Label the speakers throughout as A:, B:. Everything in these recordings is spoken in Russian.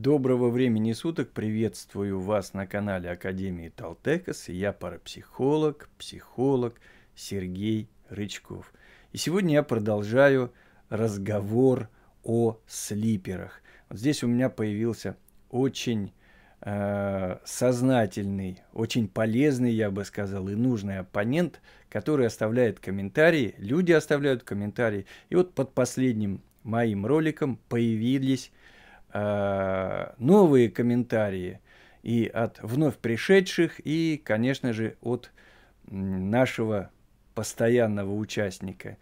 A: Доброго времени суток, приветствую вас на канале Академии Талтекас. Я парапсихолог, психолог Сергей Рычков. И сегодня я продолжаю разговор о слиперах. Вот здесь у меня появился очень э, сознательный, очень полезный, я бы сказал, и нужный оппонент, который оставляет комментарии, люди оставляют комментарии. И вот под последним моим роликом появились э, новые комментарии и от вновь пришедших, и, конечно же, от нашего постоянного участника,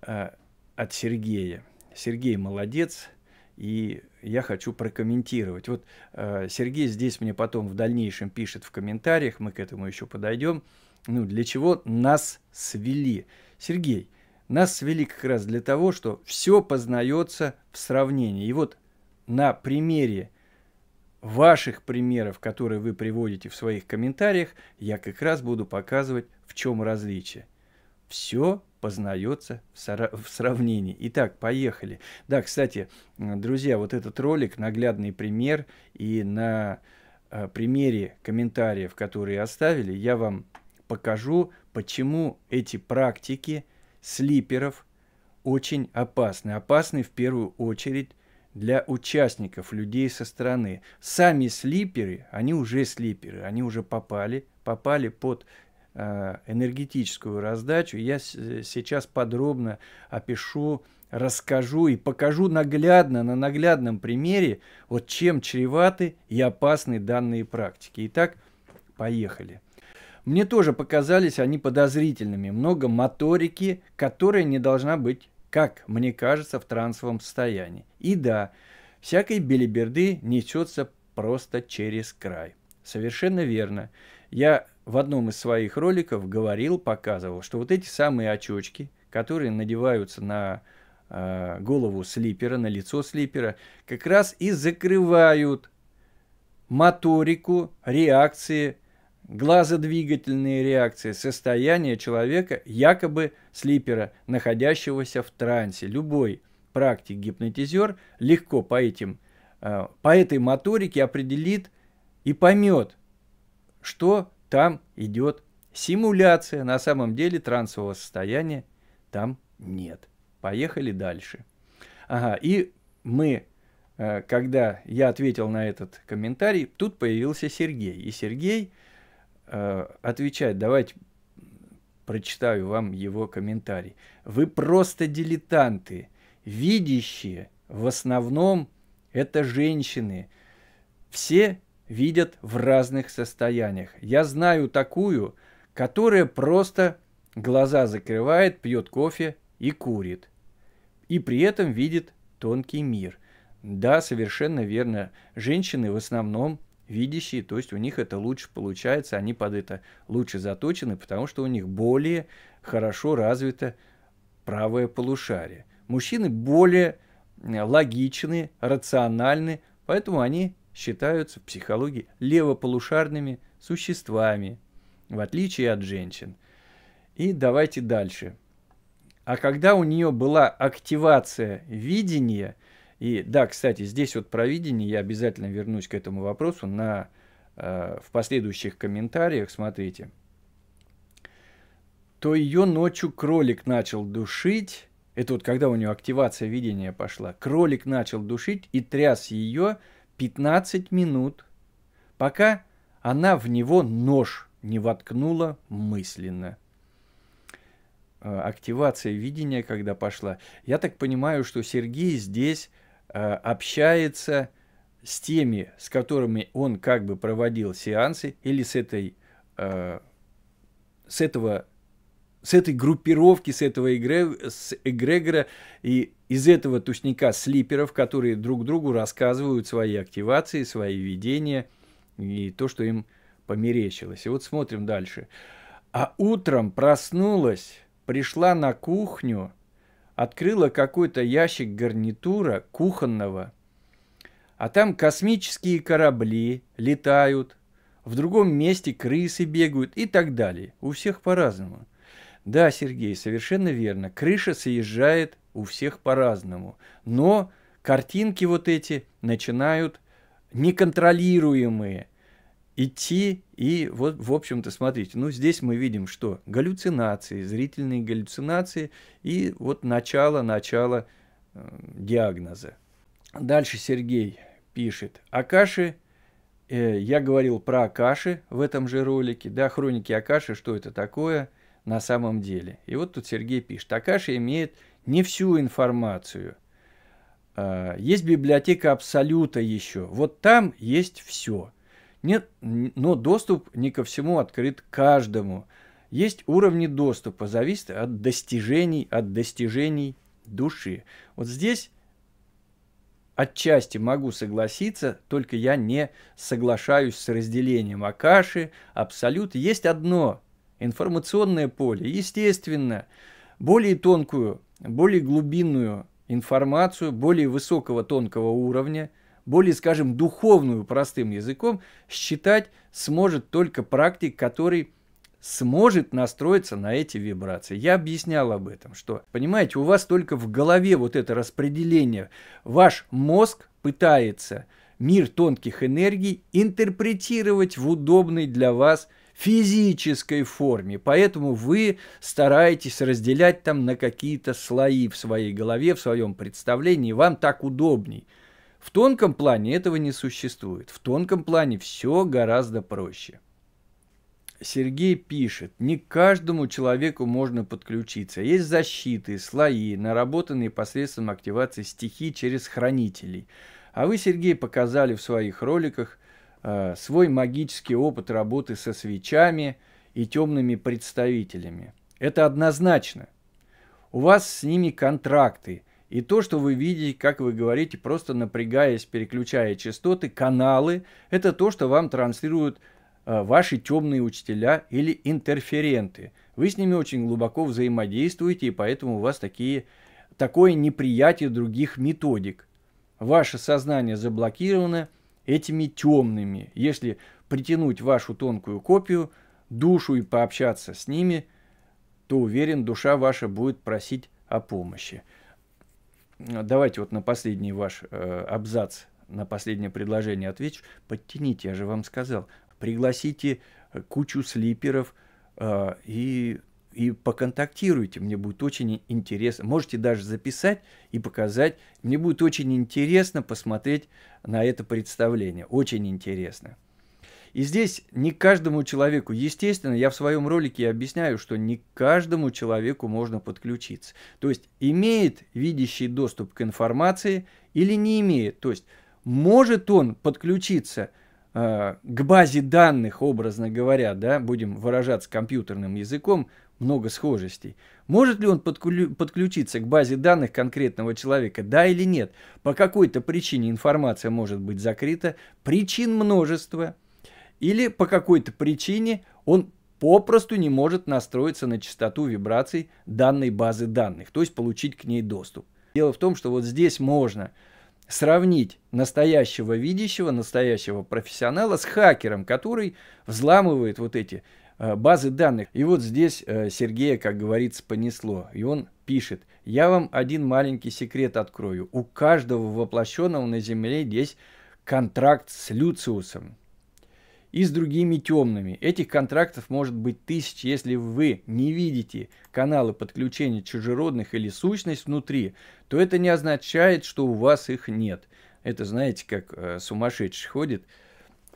A: а, от Сергея. Сергей молодец, и я хочу прокомментировать. Вот а, Сергей здесь мне потом в дальнейшем пишет в комментариях, мы к этому еще подойдем. Ну, для чего нас свели? Сергей, нас свели как раз для того, что все познается в сравнении. И вот на примере ваших примеров, которые вы приводите в своих комментариях, я как раз буду показывать, в чем различие. Все познается в сравнении. Итак, поехали. Да, кстати, друзья, вот этот ролик, наглядный пример, и на э, примере комментариев, которые оставили, я вам покажу, почему эти практики слиперов очень опасны. Опасны в первую очередь для участников, людей со стороны. Сами слиперы, они уже слиперы, они уже попали, попали под э, энергетическую раздачу. Я э, сейчас подробно опишу, расскажу и покажу наглядно, на наглядном примере, вот чем чреваты и опасны данные практики. Итак, поехали. Мне тоже показались они подозрительными. Много моторики, которая не должна быть как мне кажется, в трансовом состоянии. И да, всякой белиберды несется просто через край. Совершенно верно. Я в одном из своих роликов говорил, показывал, что вот эти самые очочки, которые надеваются на э, голову слипера, на лицо слипера, как раз и закрывают моторику реакции глазодвигательные реакции, состояние человека, якобы слипера, находящегося в трансе. Любой практик-гипнотизер легко по, этим, э, по этой моторике определит и поймет, что там идет симуляция. На самом деле трансового состояния там нет. Поехали дальше. Ага, и мы э, когда я ответил на этот комментарий, тут появился Сергей. И Сергей Э, отвечает. Давайте прочитаю вам его комментарий. Вы просто дилетанты, видящие в основном это женщины. Все видят в разных состояниях. Я знаю такую, которая просто глаза закрывает, пьет кофе и курит. И при этом видит тонкий мир. Да, совершенно верно. Женщины в основном видящие, то есть у них это лучше получается, они под это лучше заточены, потому что у них более хорошо развито правое полушарие. Мужчины более э, логичны, рациональны, поэтому они считаются в психологии левополушарными существами, в отличие от женщин. И давайте дальше. А когда у нее была активация видения – и да, кстати, здесь вот провидение, я обязательно вернусь к этому вопросу на, э, в последующих комментариях, смотрите. То ее ночью кролик начал душить, это вот когда у нее активация видения пошла, кролик начал душить и тряс ее 15 минут, пока она в него нож не воткнула мысленно э, активация видения, когда пошла. Я так понимаю, что Сергей здесь Э, общается с теми, с которыми он как бы проводил сеансы, или с этой, э, с этого, с этой группировки, с этого эгре, с эгрегора и из этого тушника слиперов, которые друг другу рассказывают свои активации, свои видения и то, что им померещилось. И вот смотрим дальше. А утром проснулась, пришла на кухню – открыла какой-то ящик гарнитура кухонного. А там космические корабли летают, в другом месте крысы бегают и так далее. У всех по-разному. Да, Сергей, совершенно верно. Крыша съезжает у всех по-разному. Но картинки вот эти начинают неконтролируемые идти, и вот, в общем-то, смотрите, ну, здесь мы видим, что галлюцинации, зрительные галлюцинации, и вот начало, начало э, диагноза. Дальше Сергей пишет, Акаши, э, я говорил про Акаши в этом же ролике, да, хроники Акаши, что это такое на самом деле. И вот тут Сергей пишет, Акаши имеет не всю информацию э, – есть библиотека Абсолюта еще. Вот там есть все – нет, но доступ не ко всему открыт каждому. Есть уровни доступа, зависит от достижений, от достижений души. Вот здесь отчасти могу согласиться, только я не соглашаюсь с разделением Акаши, Абсолют. Есть одно информационное поле, естественно, более тонкую, более глубинную информацию, более высокого тонкого уровня – более, скажем, духовную простым языком, считать сможет только практик, который сможет настроиться на эти вибрации. Я объяснял об этом, что, понимаете, у вас только в голове вот это распределение. Ваш мозг пытается мир тонких энергий интерпретировать в удобной для вас физической форме. Поэтому вы стараетесь разделять там на какие-то слои в своей голове, в своем представлении. Вам так удобней – в тонком плане этого не существует. В тонком плане все гораздо проще. Сергей пишет, не к каждому человеку можно подключиться. Есть защиты, слои, наработанные посредством активации стихий через хранителей. А вы, Сергей, показали в своих роликах э, свой магический опыт работы со свечами и темными представителями. Это однозначно. У вас с ними контракты – и то, что вы видите, как вы говорите, просто напрягаясь, переключая частоты, каналы, это то, что вам транслируют э, ваши темные учителя или интерференты. Вы с ними очень глубоко взаимодействуете, и поэтому у вас такие, такое неприятие других методик. Ваше сознание заблокировано этими темными. Если притянуть вашу тонкую копию, душу и пообщаться с ними, то, уверен, душа ваша будет просить о помощи давайте вот на последний ваш э, абзац, на последнее предложение отвечу. Подтяните, я же вам сказал. Пригласите э, кучу слиперов э, и, и поконтактируйте. Мне будет очень интересно. Можете даже записать и показать. Мне будет очень интересно посмотреть на это представление. Очень интересно. И здесь не каждому человеку, естественно, я в своем ролике объясняю, что не каждому человеку можно подключиться. То есть имеет видящий доступ к информации или не имеет. То есть может он подключиться э, к базе данных, образно говоря, да, будем выражаться компьютерным языком, много схожестей. Может ли он подключиться к базе данных конкретного человека, да или нет? По какой-то причине информация может быть закрыта, причин множество – или по какой-то причине он попросту не может настроиться на частоту вибраций данной базы данных, то есть получить к ней доступ. Дело в том, что вот здесь можно сравнить настоящего видящего, настоящего профессионала с хакером, который взламывает вот эти э, базы данных. И вот здесь э, Сергея, как говорится, понесло. И он пишет, я вам один маленький секрет открою. У каждого воплощенного на Земле есть контракт с Люциусом и с другими темными. Этих контрактов может быть тысяч, если вы не видите каналы подключения чужеродных или сущность внутри, то это не означает, что у вас их нет. Это знаете, как э, сумасшедший ходит,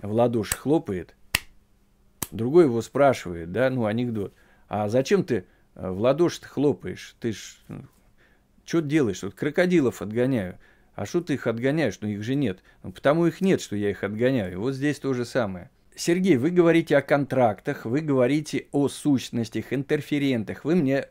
A: в ладоши хлопает, другой его спрашивает, да, ну анекдот, а зачем ты э, в ладоши хлопаешь? Ты ж ну, что делаешь? Вот крокодилов отгоняю. А что ты их отгоняешь? Ну их же нет. «Ну, потому их нет, что я их отгоняю. Вот здесь то же самое. Сергей, вы говорите о контрактах, вы говорите о сущностях, интерферентах, вы мне э,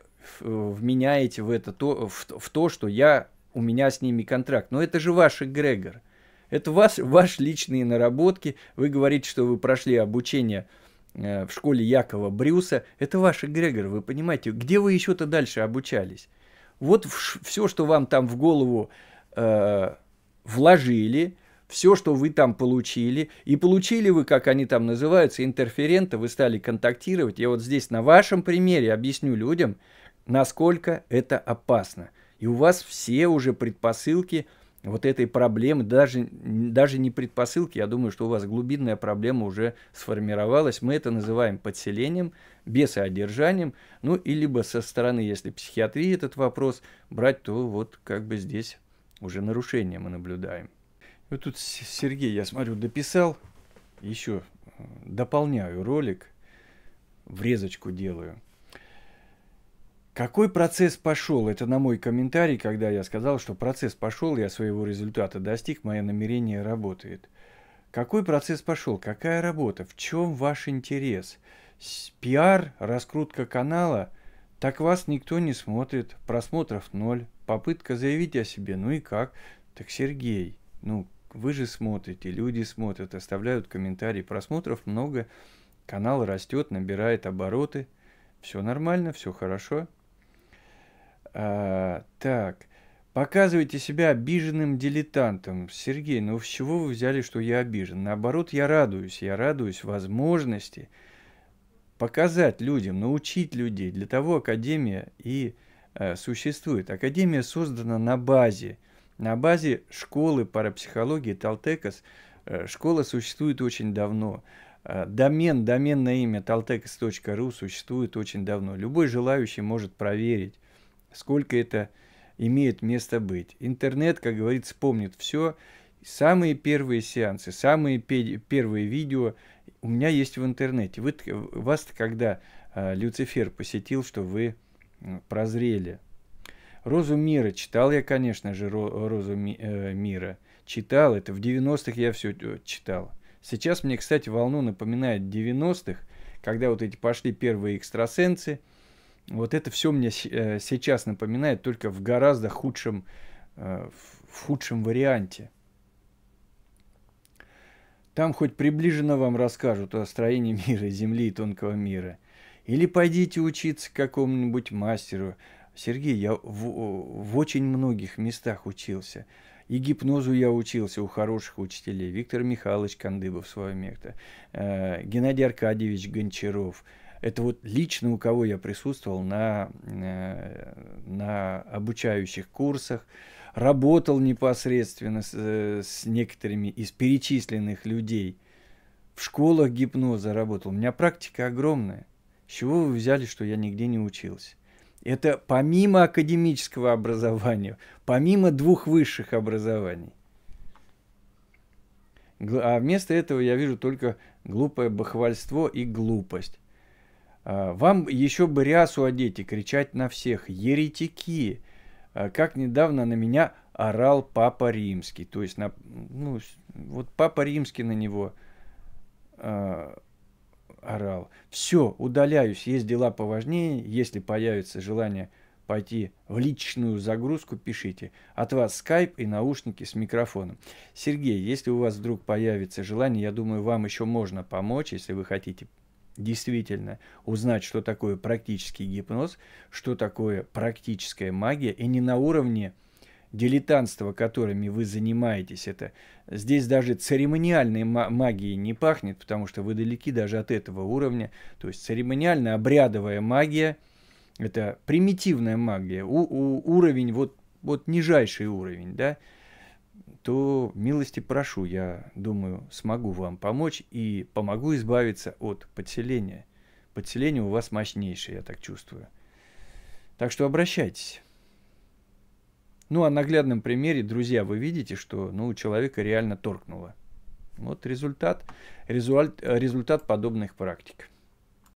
A: вменяете в это то, в, в то, что я у меня с ними контракт. Но это же ваш эгрегор. Это вас, ваши личные наработки. Вы говорите, что вы прошли обучение э, в школе Якова Брюса. Это ваш эгрегор, вы понимаете. Где вы еще-то дальше обучались? Вот в, все, что вам там в голову э, вложили – все, что вы там получили, и получили вы, как они там называются, интерферента, вы стали контактировать. Я вот здесь на вашем примере объясню людям, насколько это опасно. И у вас все уже предпосылки вот этой проблемы, даже, даже не предпосылки, я думаю, что у вас глубинная проблема уже сформировалась. Мы это называем подселением, бесоодержанием, ну и либо со стороны, если психиатрии этот вопрос брать, то вот как бы здесь уже нарушение мы наблюдаем. Вот тут Сергей, я смотрю, дописал, еще э, дополняю ролик, врезочку делаю. Какой процесс пошел? Это на мой комментарий, когда я сказал, что процесс пошел, я своего результата достиг, мое намерение работает. Какой процесс пошел? Какая работа? В чем ваш интерес? Пиар, раскрутка канала, так вас никто не смотрит, просмотров ноль, попытка заявить о себе, ну и как? Так, Сергей, ну, вы же смотрите, люди смотрят, оставляют комментарии, просмотров много, канал растет, набирает обороты, все нормально, все хорошо. А, так, показывайте себя обиженным дилетантом. Сергей, ну с чего вы взяли, что я обижен? Наоборот, я радуюсь, я радуюсь возможности показать людям, научить людей. Для того Академия и э, существует. Академия создана на базе – на базе школы парапсихологии Талтекас э, школа существует очень давно. Э, домен, доменное имя Талтекас.ру существует очень давно. Любой желающий может проверить, сколько это имеет место быть. Интернет, как говорится, помнит все. Самые первые сеансы, самые первые видео у меня есть в интернете. Вы, вас когда э, Люцифер посетил, что вы прозрели – Розу мира. Читал я, конечно же, Розу э, мира. Читал это. В 90-х я все э, читал. Сейчас мне, кстати, волну напоминает 90-х, когда вот эти пошли первые экстрасенсы. Вот это все мне э, сейчас напоминает, только в гораздо худшем, в худшем варианте. Там хоть приближенно вам расскажут о строении мира, Земли и тонкого мира. Или пойдите учиться какому-нибудь мастеру – Сергей, я в, в очень многих местах учился. И гипнозу я учился у хороших учителей. Виктор Михайлович Кандыбов в своем э, Геннадий Аркадьевич Гончаров. Это вот лично у кого я присутствовал на, э, на обучающих курсах, работал непосредственно с, э, с некоторыми из перечисленных людей. В школах гипноза работал. У меня практика огромная. С чего вы взяли, что я нигде не учился? Это помимо академического образования, помимо двух высших образований. А вместо этого я вижу только глупое бахвальство и глупость. А, вам еще бы рясу одеть и кричать на всех «Еретики!» а Как недавно на меня орал Папа Римский. То есть, на, ну, вот Папа Римский на него а, орал. Все, удаляюсь, есть дела поважнее, если появится желание пойти в личную загрузку, пишите. От вас скайп и наушники с микрофоном. Сергей, если у вас вдруг появится желание, я думаю, вам еще можно помочь, если вы хотите действительно узнать, что такое практический гипноз, что такое практическая магия, и не на уровне дилетантство, которыми вы занимаетесь, это здесь даже церемониальной магией не пахнет, потому что вы далеки даже от этого уровня. То есть церемониальная обрядовая магия – это примитивная магия, у, у, уровень вот вот нижайший уровень, да, то милости прошу, я думаю, смогу вам помочь и помогу избавиться от подселения. Подселение у вас мощнейшее, я так чувствую. Так что обращайтесь. Ну, а наглядном примере, друзья, вы видите, что ну, у человека реально торкнуло. Вот результат, результат, результат подобных практик.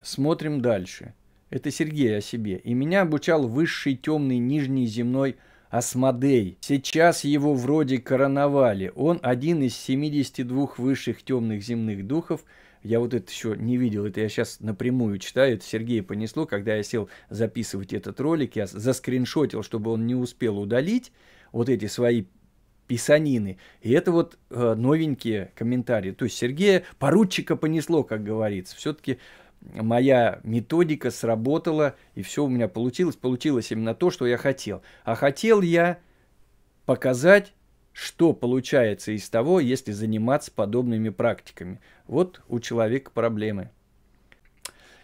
A: Смотрим дальше. Это Сергей о себе. И меня обучал высший темный нижний земной Асмодей. Сейчас его вроде короновали. Он один из 72 высших темных земных духов – я вот это еще не видел, это я сейчас напрямую читаю, это Сергея понесло, когда я сел записывать этот ролик, я заскриншотил, чтобы он не успел удалить вот эти свои писанины. И это вот э, новенькие комментарии. То есть Сергея поручика понесло, как говорится. Все-таки моя методика сработала, и все у меня получилось. Получилось именно то, что я хотел. А хотел я показать что получается из того, если заниматься подобными практиками. Вот у человека проблемы.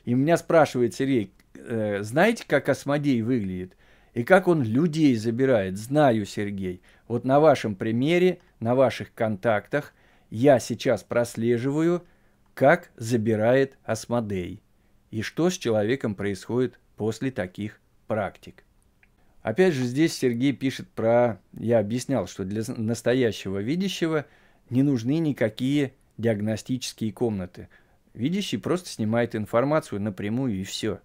A: И меня спрашивает Сергей, э, знаете, как Осмодей выглядит? И как он людей забирает? Знаю, Сергей. Вот на вашем примере, на ваших контактах я сейчас прослеживаю, как забирает Осмодей. И что с человеком происходит после таких практик. Опять же, здесь Сергей пишет про... Я объяснял, что для настоящего видящего не нужны никакие диагностические комнаты. Видящий просто снимает информацию напрямую и все.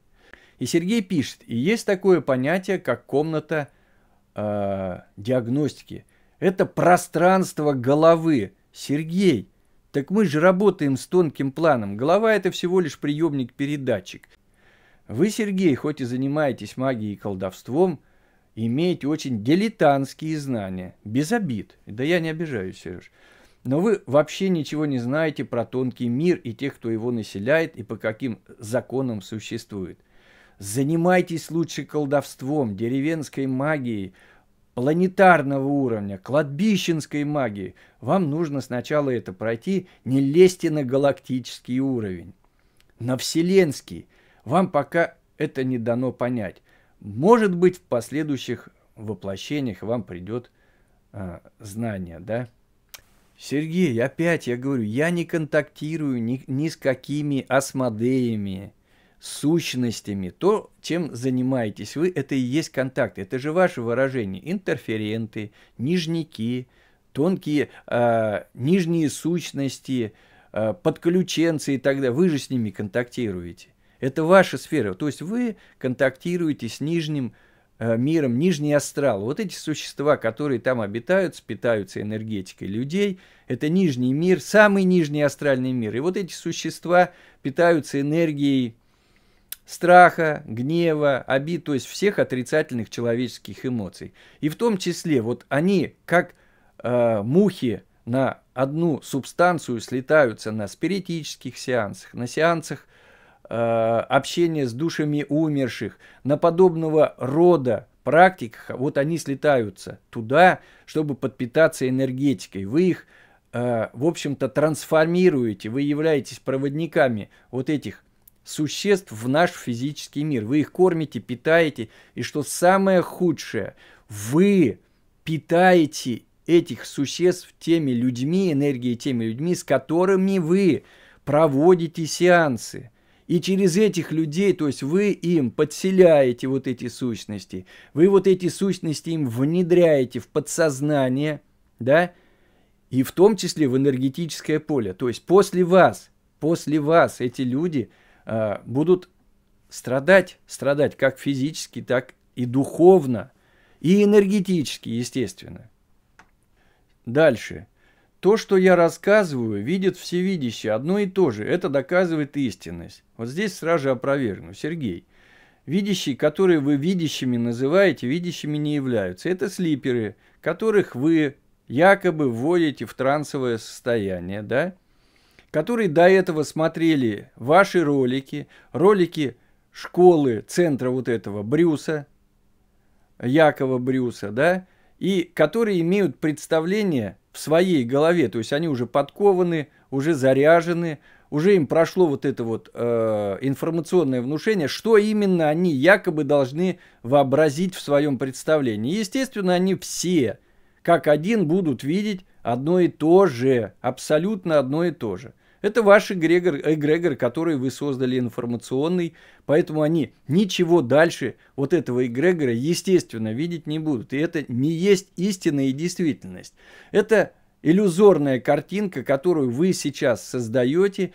A: И Сергей пишет, и есть такое понятие, как комната э, диагностики. Это пространство головы. Сергей, так мы же работаем с тонким планом. Голова – это всего лишь приемник-передатчик. Вы, Сергей, хоть и занимаетесь магией и колдовством – имеете очень дилетантские знания, без обид. Да я не обижаюсь, Сереж. Но вы вообще ничего не знаете про тонкий мир и тех, кто его населяет и по каким законам существует. Занимайтесь лучше колдовством, деревенской магией, планетарного уровня, кладбищенской магии. Вам нужно сначала это пройти, не лезьте на галактический уровень, на вселенский. Вам пока это не дано понять. Может быть, в последующих воплощениях вам придет а, знание, да? Сергей, опять я говорю, я не контактирую ни, ни с какими асмодеями, сущностями. То, чем занимаетесь вы, это и есть контакт. Это же ваше выражение. Интерференты, нижники, тонкие, э, нижние сущности, э, подключенцы и так далее. Вы же с ними контактируете. Это ваша сфера. То есть вы контактируете с нижним э, миром, нижний астрал. Вот эти существа, которые там обитают, питаются энергетикой людей, это нижний мир, самый нижний астральный мир. И вот эти существа питаются энергией страха, гнева, обид, то есть всех отрицательных человеческих эмоций. И в том числе вот они, как э, мухи на одну субстанцию, слетаются на спиритических сеансах, на сеансах – Э, общение с душами умерших, на подобного рода практиках, вот они слетаются туда, чтобы подпитаться энергетикой. Вы их, э, в общем-то, трансформируете, вы являетесь проводниками вот этих существ в наш физический мир. Вы их кормите, питаете, и что самое худшее, вы питаете этих существ теми людьми, энергией теми людьми, с которыми вы проводите сеансы – и через этих людей, то есть вы им подселяете вот эти сущности, вы вот эти сущности им внедряете в подсознание, да, и в том числе в энергетическое поле. То есть после вас, после вас эти люди э, будут страдать, страдать как физически, так и духовно, и энергетически, естественно. Дальше. То, что я рассказываю, видит всевидящий, одно и то же. Это доказывает истинность. Вот здесь сразу же опровергну. Сергей, видящие, которые вы видящими называете, видящими не являются. Это слиперы, которых вы якобы вводите в трансовое состояние, да? Которые до этого смотрели ваши ролики, ролики школы, центра вот этого Брюса, Якова Брюса, да? И которые имеют представление – в своей голове, то есть они уже подкованы, уже заряжены, уже им прошло вот это вот э, информационное внушение, что именно они якобы должны вообразить в своем представлении. Естественно, они все как один будут видеть одно и то же, абсолютно одно и то же. Это ваш эгрегор, эгрегор, который вы создали информационный, поэтому они ничего дальше вот этого эгрегора, естественно, видеть не будут. И это не есть истинная и действительность. Это иллюзорная картинка, которую вы сейчас создаете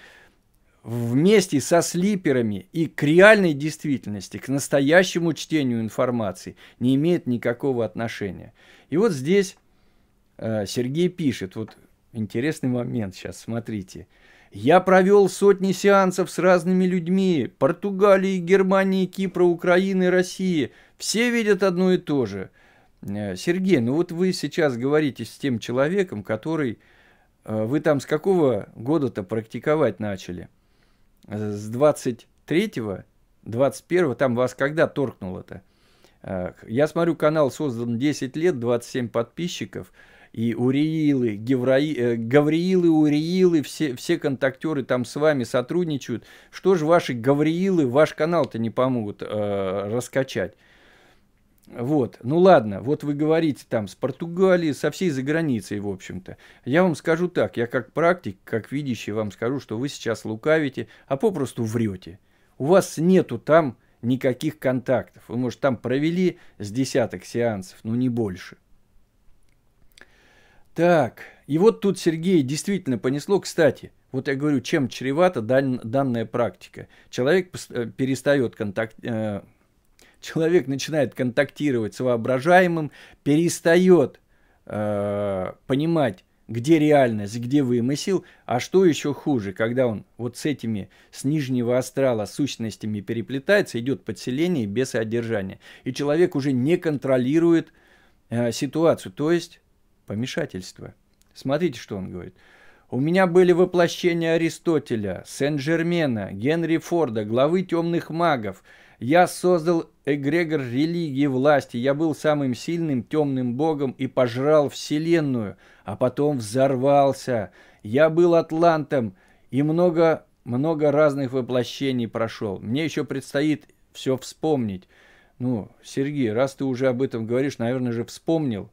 A: вместе со слиперами и к реальной действительности, к настоящему чтению информации не имеет никакого отношения. И вот здесь э, Сергей пишет, вот интересный момент сейчас, смотрите. Я провел сотни сеансов с разными людьми. Португалии, Германии, Кипра, Украины, России. Все видят одно и то же. Э, Сергей, ну вот вы сейчас говорите с тем человеком, который... Э, вы там с какого года-то практиковать начали? Э, с 23-го? 21-го? Там вас когда торкнуло-то? Я смотрю, канал создан 10 лет, 27 подписчиков – и Уриилы, Гевраи, э, Гавриилы, Уриилы, все, все контактеры там с вами сотрудничают. Что же ваши Гавриилы, ваш канал-то не помогут э, раскачать? Вот, ну ладно, вот вы говорите там с Португалии, со всей заграницей, в общем-то. Я вам скажу так, я как практик, как видящий вам скажу, что вы сейчас лукавите, а попросту врете. У вас нету там никаких контактов. Вы, может, там провели с десяток сеансов, но не больше. Так, и вот тут Сергей действительно понесло, кстати, вот я говорю, чем чревата дан, данная практика. Человек э, перестает контакт, э, человек начинает контактировать с воображаемым, перестает э, понимать, где реальность, где вымысел, а что еще хуже, когда он вот с этими, с нижнего астрала сущностями переплетается, идет подселение без одержания. И человек уже не контролирует э, ситуацию, то есть помешательство. Смотрите, что он говорит. У меня были воплощения Аристотеля, Сен-Жермена, Генри Форда, главы темных магов. Я создал эгрегор религии власти. Я был самым сильным темным богом и пожрал вселенную, а потом взорвался. Я был атлантом и много, много разных воплощений прошел. Мне еще предстоит все вспомнить. Ну, Сергей, раз ты уже об этом говоришь, наверное же вспомнил.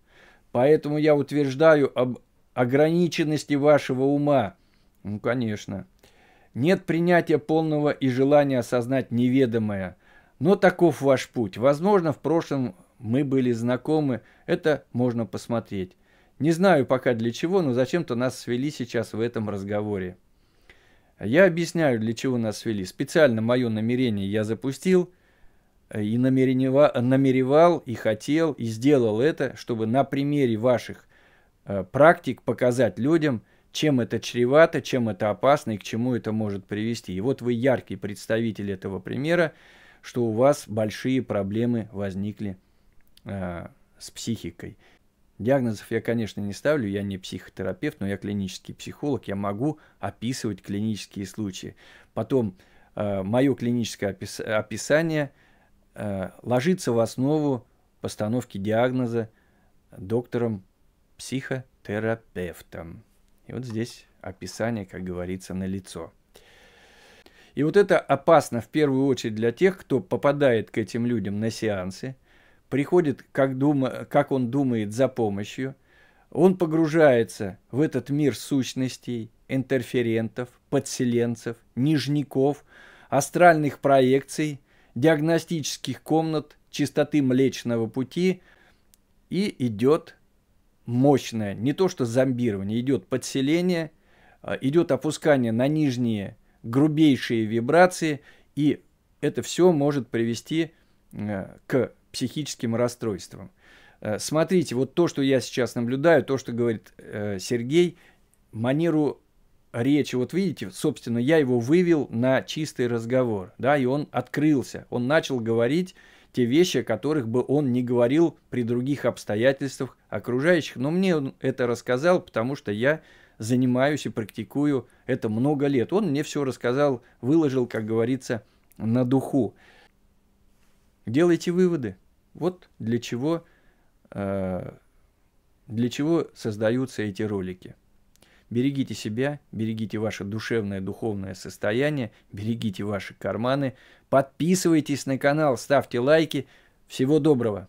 A: Поэтому я утверждаю об ограниченности вашего ума. Ну, конечно. Нет принятия полного и желания осознать неведомое. Но таков ваш путь. Возможно, в прошлом мы были знакомы. Это можно посмотреть. Не знаю пока для чего, но зачем-то нас свели сейчас в этом разговоре. Я объясняю, для чего нас свели. Специально мое намерение я запустил – Э, и намеревал, намеревал, и хотел, и сделал это, чтобы на примере ваших э, практик показать людям, чем это чревато, чем это опасно и к чему это может привести. И вот вы яркий представитель этого примера, что у вас большие проблемы возникли э, с психикой. Диагнозов я, конечно, не ставлю, я не психотерапевт, но я клинический психолог, я могу описывать клинические случаи. Потом э, мое клиническое опис описание – Э, ложится в основу постановки диагноза доктором-психотерапевтом. И вот здесь описание, как говорится, на лицо. И вот это опасно в первую очередь для тех, кто попадает к этим людям на сеансы, приходит, как, дума, как он думает, за помощью, он погружается в этот мир сущностей, интерферентов, подселенцев, нижников, астральных проекций диагностических комнат чистоты Млечного Пути и идет мощное, не то что зомбирование, идет подселение, а, идет опускание на нижние грубейшие вибрации, и это все может привести э, к психическим расстройствам. Э, смотрите, вот то, что я сейчас наблюдаю, то, что говорит э, Сергей, манеру речи. Вот видите, собственно, я его вывел на чистый разговор, да, и он открылся, он начал говорить те вещи, о которых бы он не говорил при других обстоятельствах окружающих. Но мне он это рассказал, потому что я занимаюсь и практикую это много лет. Он мне все рассказал, выложил, как говорится, на духу. Делайте выводы. Вот для чего, э, для чего создаются эти ролики. Берегите себя, берегите ваше душевное, духовное состояние, берегите ваши карманы. Подписывайтесь на канал, ставьте лайки. Всего доброго!